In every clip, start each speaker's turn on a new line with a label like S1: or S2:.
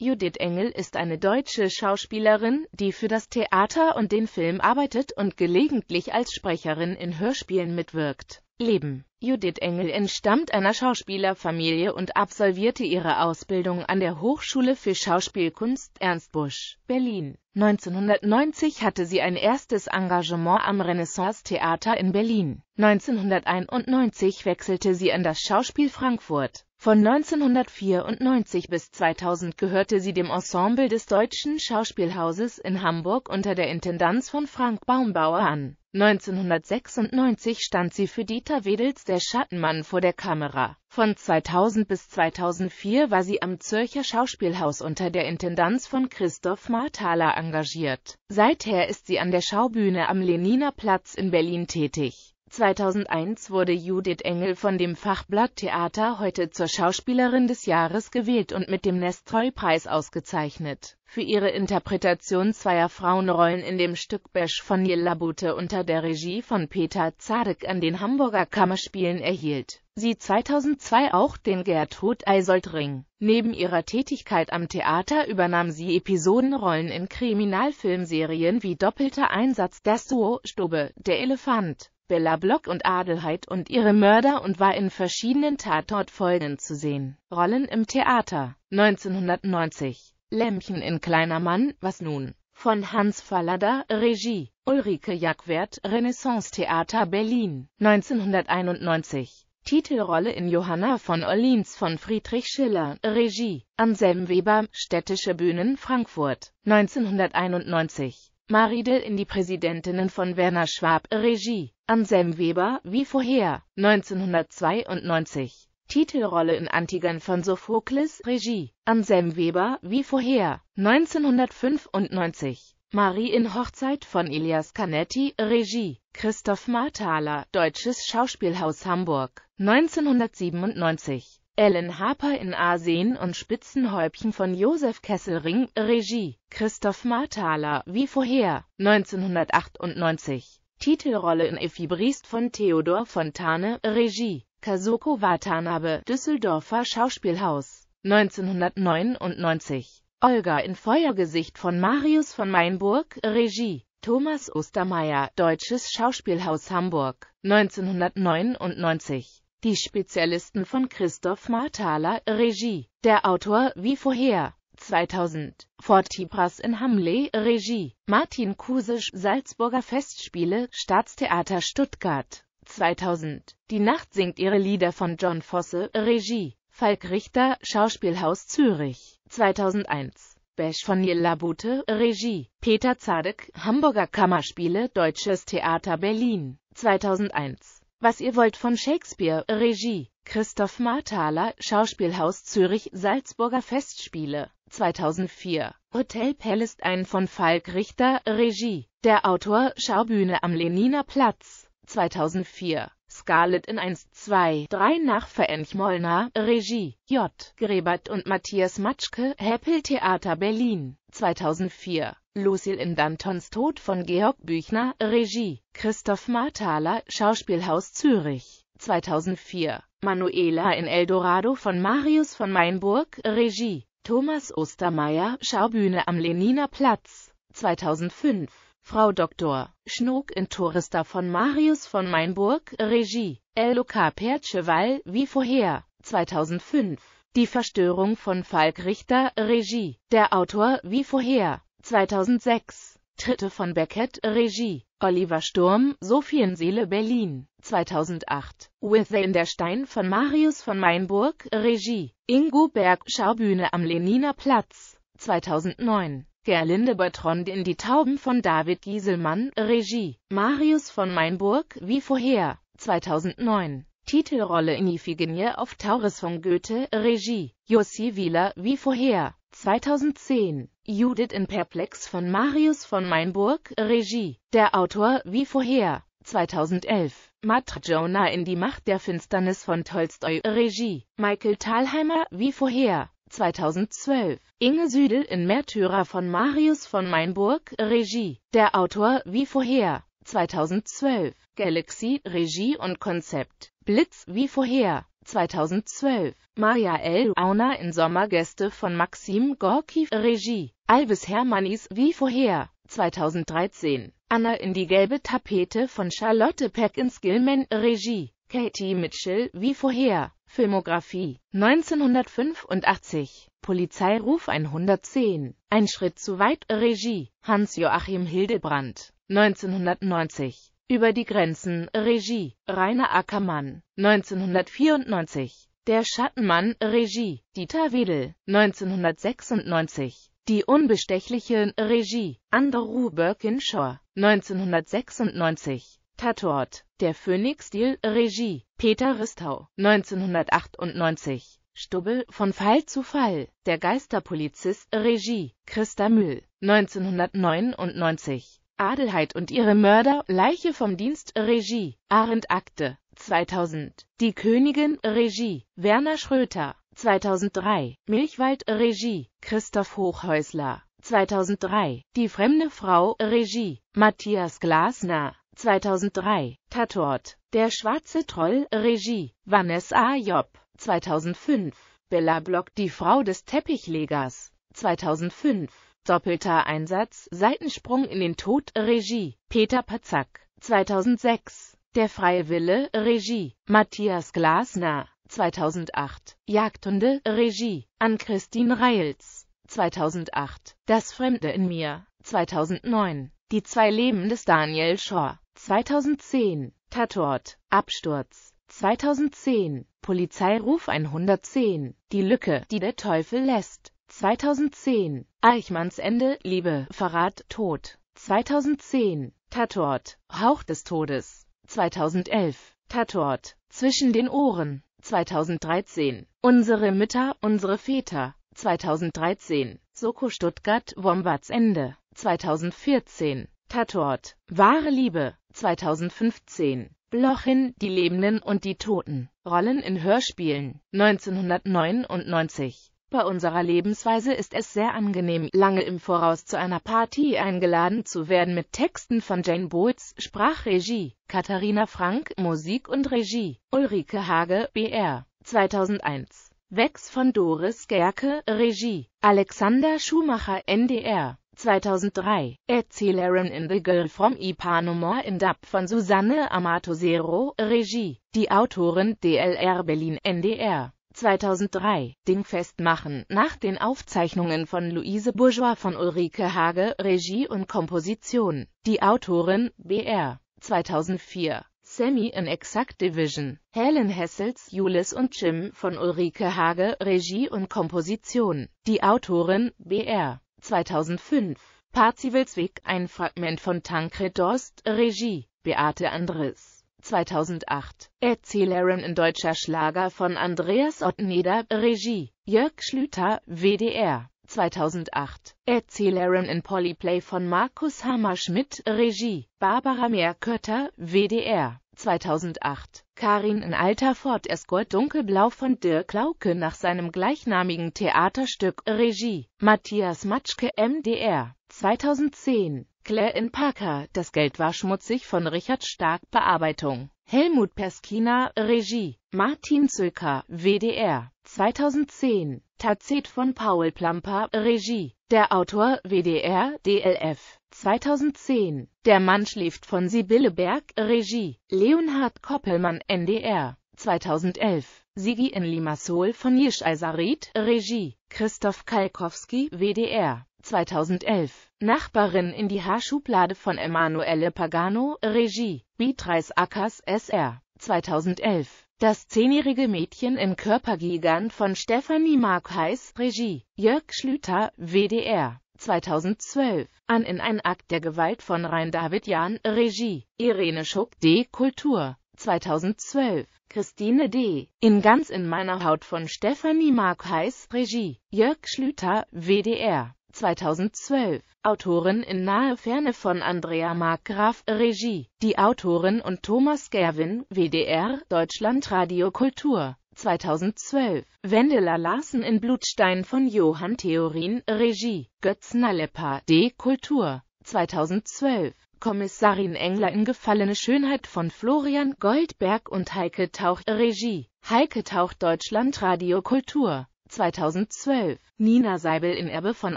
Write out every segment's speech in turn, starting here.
S1: Judith Engel ist eine deutsche Schauspielerin, die für das Theater und den Film arbeitet und gelegentlich als Sprecherin in Hörspielen mitwirkt. Leben Judith Engel entstammt einer Schauspielerfamilie und absolvierte ihre Ausbildung an der Hochschule für Schauspielkunst Ernst Busch, Berlin. 1990 hatte sie ein erstes Engagement am Renaissance-Theater in Berlin. 1991 wechselte sie an das Schauspiel Frankfurt. Von 1994 bis 2000 gehörte sie dem Ensemble des Deutschen Schauspielhauses in Hamburg unter der Intendanz von Frank Baumbauer an. 1996 stand sie für Dieter Wedels der Schattenmann vor der Kamera. Von 2000 bis 2004 war sie am Zürcher Schauspielhaus unter der Intendanz von Christoph Marthaler engagiert. Seither ist sie an der Schaubühne am Leniner Platz in Berlin tätig. 2001 wurde Judith Engel von dem Fachblatt Theater heute zur Schauspielerin des Jahres gewählt und mit dem Nestroy-Preis ausgezeichnet. Für ihre Interpretation zweier Frauenrollen in dem Stück Besch von Labute unter der Regie von Peter Zadek an den Hamburger Kammerspielen erhielt sie 2002 auch den Gertrud Eisold-Ring. Neben ihrer Tätigkeit am Theater übernahm sie Episodenrollen in Kriminalfilmserien wie Doppelter Einsatz, Das Duo, Stube, Der Elefant, Bella Block und Adelheid und ihre Mörder und war in verschiedenen Tatortfolgen zu sehen. Rollen im Theater 1990 Lämmchen in Kleiner Mann, was nun? von Hans Fallada, Regie, Ulrike Jackwert, Renaissance Theater Berlin, 1991. Titelrolle in Johanna von Orleans von Friedrich Schiller, Regie, Anselm Weber, Städtische Bühnen Frankfurt, 1991. Maridel in Die Präsidentinnen von Werner Schwab, Regie, Anselm Weber, wie vorher, 1992. Titelrolle in Antigern von Sophokles, Regie. Anselm Weber, wie vorher, 1995. Marie in Hochzeit von Elias Canetti, Regie. Christoph Marthaler, Deutsches Schauspielhaus Hamburg, 1997. Ellen Harper in Arsen und Spitzenhäubchen von Josef Kesselring, Regie. Christoph Marthaler, wie vorher, 1998. Titelrolle in Effibrist von Theodor Fontane, Regie, Kazuko Watanabe, Düsseldorfer Schauspielhaus, 1999. Olga in Feuergesicht von Marius von Mainburg, Regie, Thomas Ostermeier, Deutsches Schauspielhaus Hamburg, 1999. Die Spezialisten von Christoph Marthaler, Regie. Der Autor, wie vorher, 2000. Fort Tsipras in Hamley, Regie. Martin Kusisch, Salzburger Festspiele, Staatstheater Stuttgart. 2000. Die Nacht singt ihre Lieder von John Fosse, Regie. Falk Richter, Schauspielhaus Zürich. 2001. Besch von Niel Labute, Regie. Peter Zadek, Hamburger Kammerspiele, Deutsches Theater Berlin. 2001. Was ihr wollt von Shakespeare, Regie. Christoph Marthaler, Schauspielhaus Zürich, Salzburger Festspiele. 2004. Hotel Palace ein von Falk Richter, Regie. Der Autor, Schaubühne am Leniner Platz. 2004. Scarlett in 1, 2, 3 nach Ferenc Molnar, Regie, J. Grebert und Matthias Matschke, Heppel Theater Berlin, 2004. Lucille in Dantons Tod von Georg Büchner, Regie, Christoph Marthaler, Schauspielhaus Zürich, 2004. Manuela in Eldorado von Marius von Mainburg, Regie, Thomas Ostermeier, Schaubühne am Leniner Platz, 2005. Frau Dr. Schnuck in Tourister von Marius von Mainburg, Regie, L.O.K. Perceval, wie vorher, 2005. Die Verstörung von Falk Richter, Regie, der Autor, wie vorher, 2006. Tritte von Beckett, Regie, Oliver Sturm, Sophienseele Berlin, 2008. With in der Stein von Marius von Mainburg, Regie. Ingo Berg, Schaubühne am Leniner Platz, 2009. Gerlinde Bertrand in die Tauben von David Gieselmann, Regie. Marius von Mainburg, wie vorher, 2009. Titelrolle in Iphigenie auf Taurus von Goethe, Regie, Jussi Wieler, wie vorher, 2010, Judith in Perplex von Marius von Meinburg, Regie, der Autor, wie vorher, 2011, Matrijona in die Macht der Finsternis von Tolstoi, Regie, Michael Thalheimer, wie vorher, 2012, Inge Südel in Märtyrer von Marius von Meinburg, Regie, der Autor, wie vorher, 2012, Galaxy, Regie und Konzept, Blitz wie vorher. 2012. Maria L. Auna in Sommergäste von Maxim Gorki. Regie. Alvis Hermannis wie vorher. 2013. Anna in die gelbe Tapete von Charlotte Perkins Gilman. Regie. Katie Mitchell wie vorher. Filmografie 1985 Polizeiruf 110 Ein Schritt zu weit Regie Hans-Joachim Hildebrandt 1990 über die Grenzen, Regie, Rainer Ackermann, 1994. Der Schattenmann, Regie, Dieter Wedel, 1996. Die Unbestechliche, Regie, Andrew Birkinshaw, 1996. Tatort, Der Phönix-Stil, Regie, Peter Ristau, 1998. Stubbel, Von Fall zu Fall, Der Geisterpolizist, Regie, Christa Mühl, 1999. Adelheid und ihre Mörder, Leiche vom Dienst, Regie, Arendt Akte, 2000, Die Königin, Regie, Werner Schröter, 2003, Milchwald, Regie, Christoph Hochhäusler, 2003, Die fremde Frau, Regie, Matthias Glasner, 2003, Tatort, Der schwarze Troll, Regie, Vanessa Job, 2005, Bella Block, Die Frau des Teppichlegers, 2005, Doppelter Einsatz, Seitensprung in den Tod, Regie, Peter Patzak, 2006. Der freie Wille, Regie, Matthias Glasner, 2008. Jagdhunde, Regie, an Christine Reils, 2008. Das Fremde in mir, 2009. Die zwei Leben des Daniel Shaw, 2010. Tatort, Absturz, 2010. Polizeiruf 110. Die Lücke, die der Teufel lässt, 2010 Eichmanns Ende, Liebe, Verrat, Tod 2010 Tatort Hauch des Todes 2011 Tatort Zwischen den Ohren 2013 Unsere Mütter, unsere Väter 2013 Soko Stuttgart Wombats Ende 2014 Tatort Wahre Liebe 2015 Lochin, die Lebenden und die Toten. Rollen in Hörspielen 1999 bei unserer Lebensweise ist es sehr angenehm, lange im Voraus zu einer Party eingeladen zu werden mit Texten von Jane Bootz, Sprachregie, Katharina Frank, Musik und Regie, Ulrike Hage, BR, 2001. Wex von Doris Gerke, Regie, Alexander Schumacher, NDR. 2003, Erzählerin in The Girl from Ipanema in Dub von Susanne Amato Zero, Regie, die Autorin DLR Berlin NDR 2003, dingfest machen, nach den Aufzeichnungen von Louise Bourgeois von Ulrike Hage, Regie und Komposition, die Autorin, BR, 2004. Sammy in Exact Division, Helen Hessels, Julis und Jim von Ulrike Hage, Regie und Komposition, die Autorin, BR, 2005. Parzivelsweg, ein Fragment von Tancred Dost, Regie, Beate Andres. 2008. Erzählerin in deutscher Schlager von Andreas Ottneder, Regie, Jörg Schlüter, WDR. 2008. Erzählerin in Polyplay von Markus Hammerschmidt, Regie, Barbara Meerkötter, WDR. 2008. Karin in alter Ford Escort Dunkelblau von Dirk Lauke nach seinem gleichnamigen Theaterstück Regie. Matthias Matschke MDR. 2010. Claire in Parker, das Geld war schmutzig von Richard Stark Bearbeitung. Helmut Perskina, Regie. Martin Zülker, WDR. 2010. Tazet von Paul Plamper, Regie. Der Autor, WDR, DLF. 2010. Der Mann schläft von Sibylle Berg, Regie. Leonhard Koppelmann, NDR. 2011. Sigi in Limassol von Yish Aizarit, Regie. Christoph Kalkowski, WDR. 2011. Nachbarin in die Haarschublade von Emanuele Pagano, Regie, Beatrice Ackers, SR. 2011. Das zehnjährige Mädchen in Körpergigant von Stefanie Markheis, Regie, Jörg Schlüter, WDR. 2012. An in ein Akt der Gewalt von Rhein David Jahn, Regie, Irene Schuck, D. Kultur. 2012. Christine D. In Ganz in meiner Haut von Stefanie Markheis, Regie, Jörg Schlüter, WDR. 2012. Autorin in nahe Ferne von Andrea Markgraf, Regie. Die Autorin und Thomas Gerwin, WDR, Deutschland Radio Kultur. 2012. Wendela Larsen in Blutstein von Johann Theorin, Regie. Götz Nalepa, D. Kultur. 2012. Kommissarin Engler in Gefallene Schönheit von Florian Goldberg und Heike Tauch, Regie. Heike Tauch Deutschland Radio Kultur. 2012. Nina Seibel im Erbe von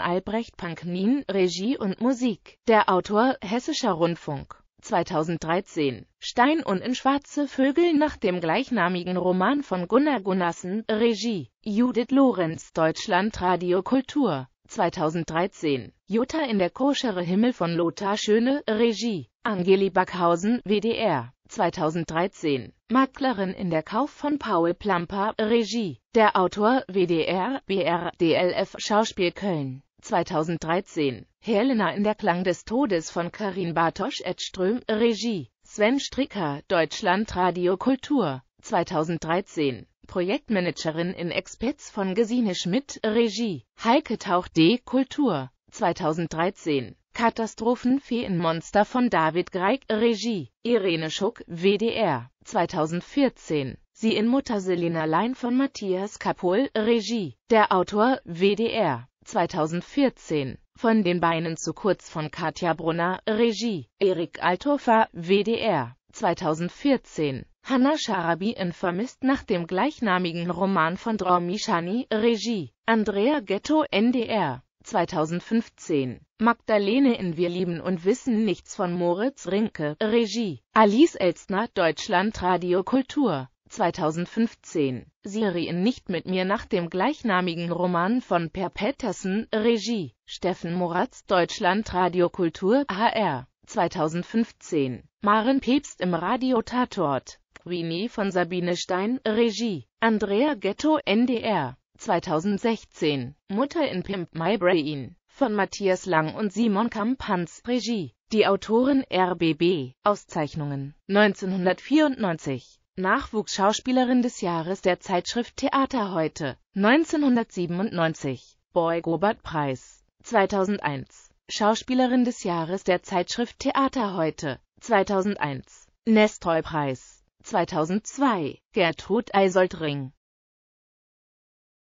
S1: Albrecht Panknin, Regie und Musik. Der Autor Hessischer Rundfunk. 2013. Stein und in schwarze Vögel nach dem gleichnamigen Roman von Gunnar Gunnassen, Regie. Judith Lorenz, Deutschland Radio Kultur. 2013. Jutta in der koschere Himmel von Lothar Schöne, Regie. Angeli Backhausen, WDR. 2013 Maklerin in der Kauf von Paul Plamper, Regie. Der Autor WDR, BR, DLF, Schauspiel Köln. 2013. Helena in der Klang des Todes von Karin Bartosch Edström, Regie. Sven Stricker, Deutschland Radio Kultur. 2013. Projektmanagerin in Experts von Gesine Schmidt, Regie. Heike Tauch D. Kultur. 2013 Katastrophenfeenmonster von David Greig, Regie, Irene Schuck, WDR, 2014. Sie in Mutter Selina Lein von Matthias Kapohl, Regie, der Autor, WDR, 2014. Von den Beinen zu kurz von Katja Brunner, Regie, Erik Althofer, WDR, 2014. Hanna Sharabi in Vermisst nach dem gleichnamigen Roman von Dromi Shani, Regie, Andrea Ghetto, NDR. 2015. Magdalene in Wir lieben und wissen nichts von Moritz Rinke, Regie. Alice Elstner, Deutschland Radio Kultur. 2015. Sirien nicht mit mir nach dem gleichnamigen Roman von Per Petersen. Regie. Steffen Moratz, Deutschland Radio Kultur, HR. 2015. Maren Pepst im Radio Tatort. Queenie von Sabine Stein, Regie. Andrea Ghetto, NDR. 2016, Mutter in Pimp My Brain, von Matthias Lang und Simon Kampanz, Regie, die Autorin RBB, Auszeichnungen, 1994, Nachwuchsschauspielerin des Jahres der Zeitschrift Theater heute, 1997, Boy Gobert Preis, 2001, Schauspielerin des Jahres der Zeitschrift Theater heute, 2001, nestor Preis, 2002, Gertrud Eisoldring,